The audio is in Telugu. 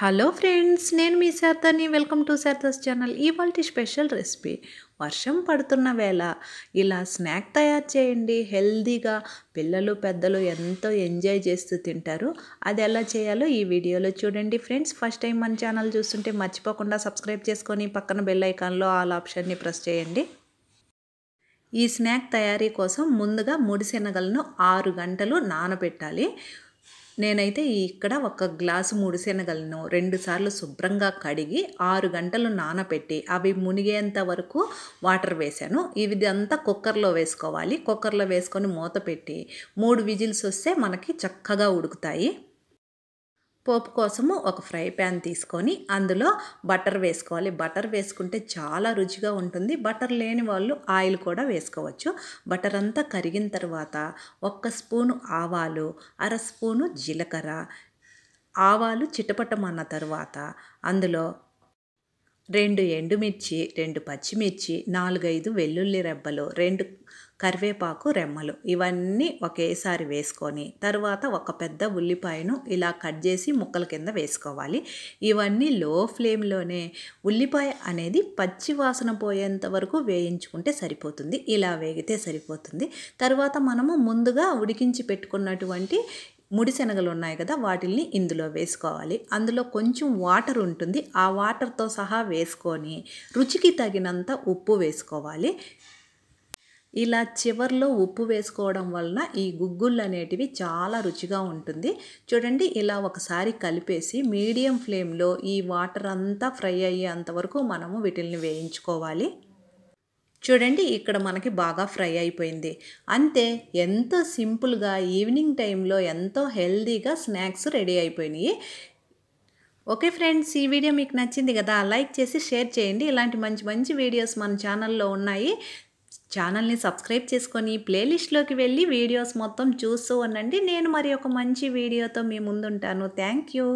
హలో ఫ్రెండ్స్ నేను మీ శారదాని వెల్కమ్ టు శారదాస్ ఛానల్ ఇవాళ స్పెషల్ రెసిపీ వర్షం పడుతున్న వేళ ఇలా స్నాక్ తయారు చేయండి హెల్దీగా పిల్లలు పెద్దలు ఎంతో ఎంజాయ్ చేస్తూ తింటారు అది ఎలా చేయాలో ఈ వీడియోలో చూడండి ఫ్రెండ్స్ ఫస్ట్ టైం మన ఛానల్ చూస్తుంటే మర్చిపోకుండా సబ్స్క్రైబ్ చేసుకొని పక్కన బెల్ ఐకాన్లో ఆల్ ఆప్షన్ని ప్రెస్ చేయండి ఈ స్నాక్ తయారీ కోసం ముందుగా శనగలను ఆరు గంటలు నానబెట్టాలి నేనైతే ఇక్కడ ఒక గ్లాసు మూడు శనగలను రెండుసార్లు శుభ్రంగా కడిగి ఆరు గంటలు నానబెట్టి అవి మునిగేంత వరకు వాటర్ వేశాను అంతా కుక్కర్లో వేసుకోవాలి కుక్కర్లో వేసుకొని మూత పెట్టి మూడు విజిల్స్ వస్తే మనకి చక్కగా ఉడుకుతాయి పోపు కోసము ఒక ఫ్రై ప్యాన్ తీసుకొని అందులో బటర్ వేసుకోవాలి బటర్ వేసుకుంటే చాలా రుచిగా ఉంటుంది బటర్ లేని వాళ్ళు ఆయిల్ కూడా వేసుకోవచ్చు బటర్ అంతా కరిగిన తర్వాత ఒక్క స్పూను ఆవాలు అర స్పూను జీలకర్ర ఆవాలు చిటపటమన్న తర్వాత అందులో రెండు ఎండుమిర్చి రెండు పచ్చిమిర్చి నాలుగైదు వెల్లుల్లి రెబ్బలు రెండు కరివేపాకు రెమ్మలు ఇవన్నీ ఒకేసారి వేసుకొని తర్వాత ఒక పెద్ద ఉల్లిపాయను ఇలా కట్ చేసి ముక్కల కింద వేసుకోవాలి ఇవన్నీ లో ఫ్లేమ్లోనే ఉల్లిపాయ అనేది పచ్చి వాసన పోయేంత వరకు వేయించుకుంటే సరిపోతుంది ఇలా వేగితే సరిపోతుంది తర్వాత మనము ముందుగా ఉడికించి పెట్టుకున్నటువంటి ముడిశనగలు ఉన్నాయి కదా వాటిల్ని ఇందులో వేసుకోవాలి అందులో కొంచెం వాటర్ ఉంటుంది ఆ వాటర్తో సహా వేసుకొని రుచికి తగినంత ఉప్పు వేసుకోవాలి ఇలా చివర్లో ఉప్పు వేసుకోవడం వలన ఈ గుగ్గుళ్ళు అనేటివి చాలా రుచిగా ఉంటుంది చూడండి ఇలా ఒకసారి కలిపేసి మీడియం ఫ్లేమ్లో ఈ వాటర్ అంతా ఫ్రై అయ్యేంత వరకు మనము వీటిల్ని వేయించుకోవాలి చూడండి ఇక్కడ మనకి బాగా ఫ్రై అయిపోయింది అంతే ఎంతో సింపుల్గా ఈవినింగ్ టైంలో ఎంతో హెల్దీగా స్నాక్స్ రెడీ అయిపోయినాయి ఓకే ఫ్రెండ్స్ ఈ వీడియో మీకు నచ్చింది కదా లైక్ చేసి షేర్ చేయండి ఇలాంటి మంచి మంచి వీడియోస్ మన ఛానల్లో ఉన్నాయి ఛానల్ని సబ్స్క్రైబ్ చేసుకొని ప్లేలిస్ట్లోకి వెళ్ళి వీడియోస్ మొత్తం చూస్తూ ఉండండి నేను మరి ఒక మంచి వీడియోతో మీ ముందుంటాను థ్యాంక్ యూ